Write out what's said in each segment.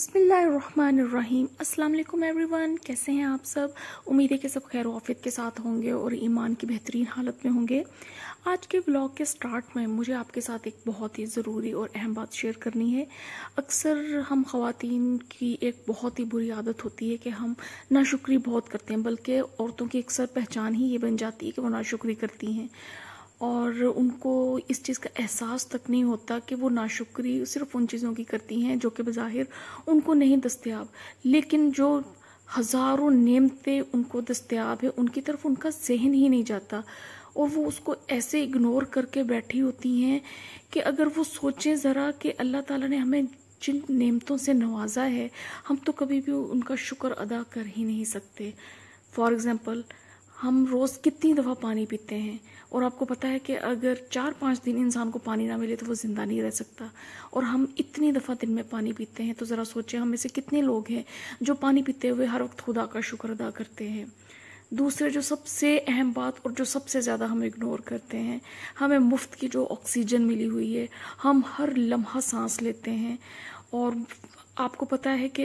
अस्सलाम वालेकुम एवरीवन कैसे हैं आप सब उम्मीद है कि सब खैर वाफियत के साथ होंगे और ईमान की बेहतरीन हालत में होंगे आज के ब्लॉग के स्टार्ट में मुझे आपके साथ एक बहुत ही ज़रूरी और अहम बात शेयर करनी है अक्सर हम खातन की एक बहुत ही बुरी आदत होती है कि हम नाशुक्री बहुत करते हैं बल्कि औरतों की अक्सर पहचान ही ये बन जाती है कि वो नाशुक्री करती हैं और उनको इस चीज़ का एहसास तक नहीं होता कि वो नाशुक्री सिर्फ उन चीज़ों की करती हैं जो कि बज़ाहिर उनको नहीं दस्तियाब लेकिन जो हज़ारों नेमतें उनको दस्तियाब है उनकी तरफ उनका जहन ही नहीं जाता और वो उसको ऐसे इग्नोर करके बैठी होती हैं कि अगर वो सोचें ज़रा कि अल्लाह ताला ने हमें जिन नेमतों से नवाजा है हम तो कभी भी उनका शुक्र अदा कर ही नहीं सकते फॉर एग्ज़ाम्पल हम रोज़ कितनी दफ़ा पानी पीते हैं और आपको पता है कि अगर चार पांच दिन इंसान को पानी ना मिले तो वो ज़िंदा नहीं रह सकता और हम इतनी दफ़ा दिन में पानी पीते हैं तो ज़रा सोचे हम में से कितने लोग हैं जो पानी पीते हुए हर वक्त खुदा का शुक्र अदा करते हैं दूसरे जो सबसे अहम बात और जो सबसे ज़्यादा हम इग्नोर करते हैं हमें मुफ्त की जो ऑक्सीजन मिली हुई है हम हर लम्हा सांस लेते हैं और आपको पता है कि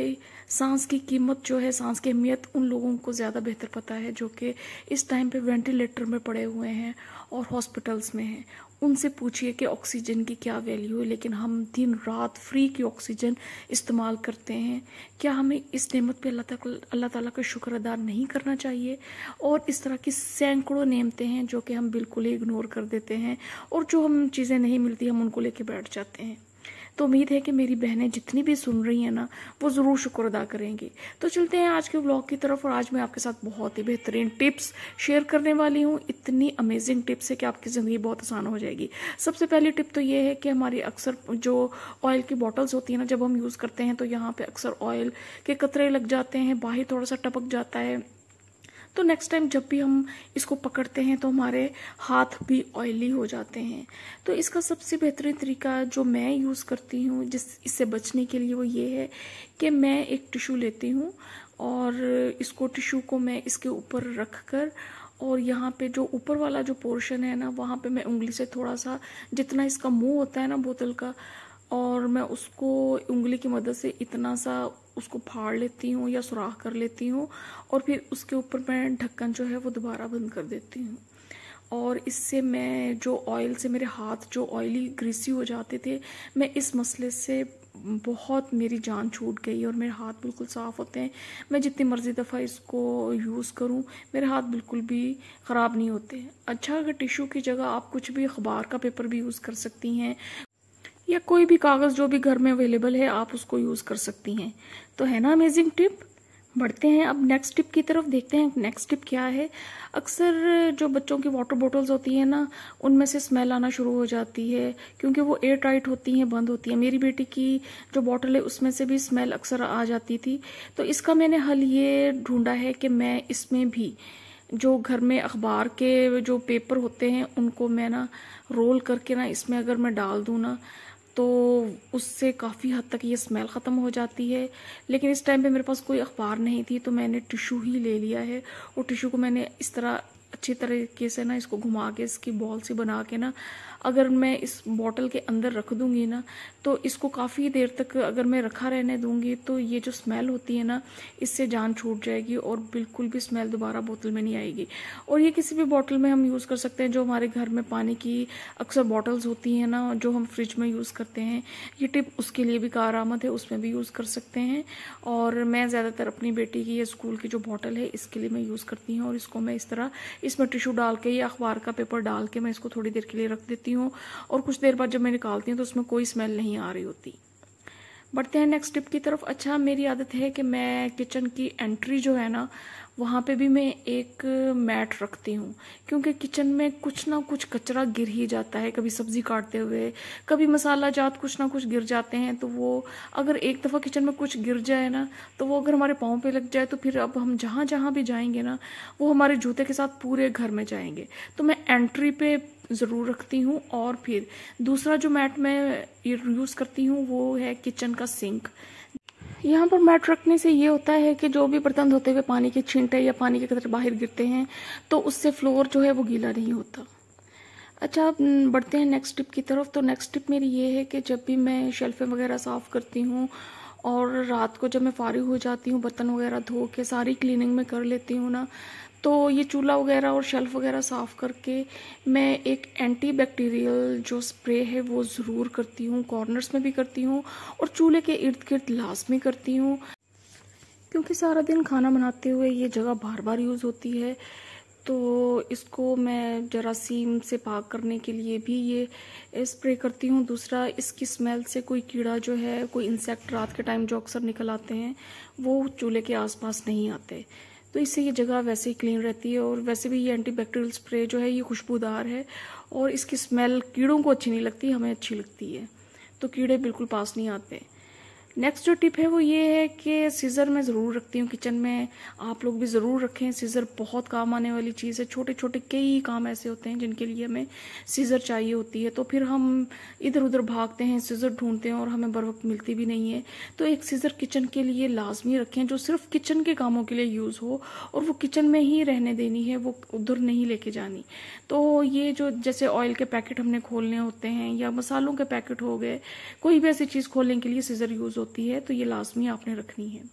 सांस की कीमत जो है सांस की अहमियत उन लोगों को ज़्यादा बेहतर पता है जो कि इस टाइम पे वेंटिलेटर में पड़े हुए हैं और हॉस्पिटल्स में हैं उनसे पूछिए कि ऑक्सीजन की क्या वैल्यू है लेकिन हम दिन रात फ्री की ऑक्सीजन इस्तेमाल करते हैं क्या हमें इस नेमत पे अल्लाह तक अल्लाह ताला का शुक्र अदा नहीं करना चाहिए और इस तरह की सैकड़ों नेमतें हैं जो कि हम बिल्कुल ही इग्नोर कर देते हैं और जो हम चीज़ें नहीं मिलती हम उनको लेके बैठ जाते हैं तो उम्मीद है कि मेरी बहनें जितनी भी सुन रही हैं ना वो ज़रूर शुक्र अदा करेंगी तो चलते हैं आज के ब्लॉग की तरफ और आज मैं आपके साथ बहुत ही बेहतरीन टिप्स शेयर करने वाली हूँ इतनी अमेजिंग टिप्स है कि आपकी ज़िंदगी बहुत आसान हो जाएगी सबसे पहली टिप तो ये है कि हमारी अक्सर जो ऑयल की बॉटल्स होती है ना जब हम यूज़ करते हैं तो यहाँ पर अक्सर ऑयल के कतरे लग जाते हैं बाहर थोड़ा सा टपक जाता है तो नेक्स्ट टाइम जब भी हम इसको पकड़ते हैं तो हमारे हाथ भी ऑयली हो जाते हैं तो इसका सबसे बेहतरीन तरीका जो मैं यूज़ करती हूँ जिस इससे बचने के लिए वो ये है कि मैं एक टिशू लेती हूँ और इसको टिशू को मैं इसके ऊपर रख कर और यहाँ पे जो ऊपर वाला जो पोर्शन है ना वहाँ पे मैं उंगली से थोड़ा सा जितना इसका मुंह होता है ना बोतल का और मैं उसको उंगली की मदद से इतना सा उसको फाड़ लेती हूँ या सुराख कर लेती हूँ और फिर उसके ऊपर मैं ढक्कन जो है वो दोबारा बंद कर देती हूँ और इससे मैं जो ऑयल से मेरे हाथ जो ऑयली ग्रीसी हो जाते थे मैं इस मसले से बहुत मेरी जान छूट गई और मेरे हाथ बिल्कुल साफ़ होते हैं मैं जितनी मर्ज़ी दफ़ा इसको यूज़ करूं मेरे हाथ बिल्कुल भी ख़राब नहीं होते अच्छा अगर टिशू की जगह आप कुछ भी अखबार का पेपर भी यूज़ कर सकती हैं या कोई भी कागज़ जो भी घर में अवेलेबल है आप उसको यूज़ कर सकती हैं तो है ना अमेजिंग टिप बढ़ते हैं अब नेक्स्ट टिप की तरफ देखते हैं नेक्स्ट टिप क्या है अक्सर जो बच्चों की वाटर बॉटल्स होती है ना उनमें से स्मेल आना शुरू हो जाती है क्योंकि वो एयर टाइट होती हैं बंद होती है मेरी बेटी की जो बॉटल है उसमें से भी स्मेल अक्सर आ जाती थी तो इसका मैंने हल ये ढूंढा है कि मैं इसमें भी जो घर में अखबार के जो पेपर होते हैं उनको मैं ना रोल करके ना इसमें अगर मैं डाल दूँ ना तो उससे काफ़ी हद तक ये स्मेल ख़त्म हो जाती है लेकिन इस टाइम पे मेरे पास कोई अखबार नहीं थी तो मैंने टिशू ही ले लिया है और टिशू को मैंने इस तरह अच्छी तरीके से ना इसको घुमा के इसकी बॉल सी बना के ना अगर मैं इस बॉटल के अंदर रख दूंगी ना तो इसको काफ़ी देर तक अगर मैं रखा रहने दूंगी तो ये जो स्मेल होती है ना इससे जान छूट जाएगी और बिल्कुल भी स्मेल दोबारा बोतल में नहीं आएगी और ये किसी भी बॉटल में हम यूज़ कर सकते हैं जो हमारे घर में पानी की अक्सर बॉटल्स होती हैं ना जो हम फ्रिज में यूज़ करते हैं ये टिप उसके लिए भी कार है उसमें भी यूज़ कर सकते हैं और मैं ज़्यादातर अपनी बेटी की या स्कूल की जो बॉटल है इसके लिए मैं यूज़ करती हूँ और इसको मैं इस तरह इसमें टिशू डाल के या अखबार का पेपर डाल के मैं इसको थोड़ी देर के लिए रख देती हूँ और कुछ देर बाद जब मैं निकालती हूँ तो उसमें कोई स्मेल नहीं आ रही होती बढ़ते हैं नेक्स्ट टिप की तरफ अच्छा मेरी आदत है कि मैं किचन की एंट्री जो है ना वहाँ पे भी मैं एक मैट रखती हूँ क्योंकि किचन में कुछ ना कुछ कचरा गिर ही जाता है कभी सब्जी काटते हुए कभी मसाला जात कुछ ना कुछ गिर जाते हैं तो वो अगर एक दफ़ा किचन में कुछ गिर जाए ना तो वो अगर हमारे पाँव पे लग जाए तो फिर अब हम जहाँ जहाँ भी जाएंगे ना वो हमारे जूते के साथ पूरे घर में जाएंगे तो मैं एंट्री पे ज़रूर रखती हूँ और फिर दूसरा जो मैट मैं यूज़ करती हूँ वो है किचन का सिंक यहाँ पर मैट रखने से ये होता है कि जो भी बर्तन धोते हुए पानी के छींटे या पानी के कतर बाहर गिरते हैं तो उससे फ्लोर जो है वो गीला नहीं होता अच्छा अब बढ़ते हैं नेक्स्ट टिप की तरफ तो नेक्स्ट टिप मेरी ये है कि जब भी मैं शेल्फें वगैरह साफ़ करती हूँ और रात को जब मैं फारिग हो जाती हूँ बर्तन वगैरह धो के सारी क्लीनिंग में कर लेती हूँ ना तो ये चूल्हा वगैरह और शेल्फ़ वगैरह साफ़ करके मैं एक एंटी बैक्टीरियल जो स्प्रे है वो ज़रूर करती हूँ कॉर्नर्स में भी करती हूँ और चूल्हे के इर्द गिर्द लाजमी करती हूँ क्योंकि सारा दिन खाना बनाते हुए ये जगह बार बार यूज़ होती है तो इसको मैं जरासीम से पाक करने के लिए भी ये स्प्रे करती हूँ दूसरा इसकी स्मेल से कोई कीड़ा जो है कोई इंसेक्ट रात के टाइम जो अक्सर निकल आते हैं वो चूल्हे के आसपास नहीं आते तो इससे ये जगह वैसे ही क्लीन रहती है और वैसे भी ये एंटीबैक्टीरियल स्प्रे जो है ये खुशबूदार है और इसकी स्मेल कीड़ों को अच्छी नहीं लगती हमें अच्छी लगती है तो कीड़े बिल्कुल पास नहीं आते नेक्स्ट जो टिप है वो ये है कि सीज़र मैं ज़रूर रखती हूँ किचन में आप लोग भी ज़रूर रखें सीज़र बहुत काम आने वाली चीज़ है छोटे छोटे कई काम ऐसे होते हैं जिनके लिए हमें सीज़र चाहिए होती है तो फिर हम इधर उधर भागते हैं सीज़र ढूंढते हैं और हमें बर वक्त मिलती भी नहीं है तो एक सीज़र किचन के लिए लाजमी रखें जो सिर्फ किचन के कामों के लिए यूज़ हो और वो किचन में ही रहने देनी है वो उधर नहीं लेके जानी तो ये जो जैसे ऑयल के पैकेट हमने खोलने होते हैं या मसालों के पैकेट हो गए कोई भी ऐसी चीज़ खोलने के लिए सीज़र यूज़ होती है तो ये लाजमी आपने रखनी है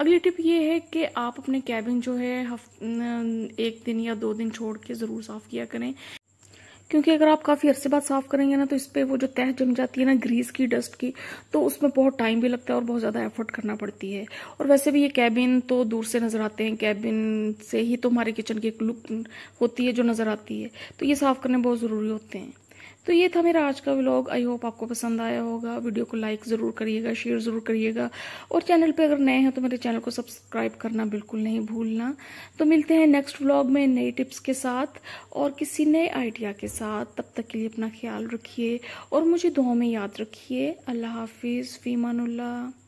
अगली टिप ये है कि आप अपने कैबिन जो है एक दिन या दो दिन छोड़ के ज़रूर साफ़ किया करें क्योंकि अगर आप काफ़ी अरसे बाद साफ़ करेंगे ना तो इस पर वो जो तह जम जाती है ना ग्रीस की डस्ट की तो उसमें बहुत टाइम भी लगता है और बहुत ज़्यादा एफर्ट करना पड़ती है और वैसे भी ये कैबिन तो दूर से नज़र आते हैं कैबिन से ही तो हमारे किचन की एक लुक होती है जो नज़र आती है तो ये साफ़ करने बहुत ज़रूरी होते हैं तो ये था मेरा आज का व्लॉग आई होप आपको पसंद आया होगा वीडियो को लाइक ज़रूर करिएगा शेयर ज़रूर करिएगा और चैनल पे अगर नए हैं तो मेरे चैनल को सब्सक्राइब करना बिल्कुल नहीं भूलना तो मिलते हैं नेक्स्ट व्लॉग में नए टिप्स के साथ और किसी नए आइडिया के साथ तब तक के लिए अपना ख्याल रखिए और मुझे दुआ में याद रखिए अल्लाह हाफिज़ फ़ीमानुल्ला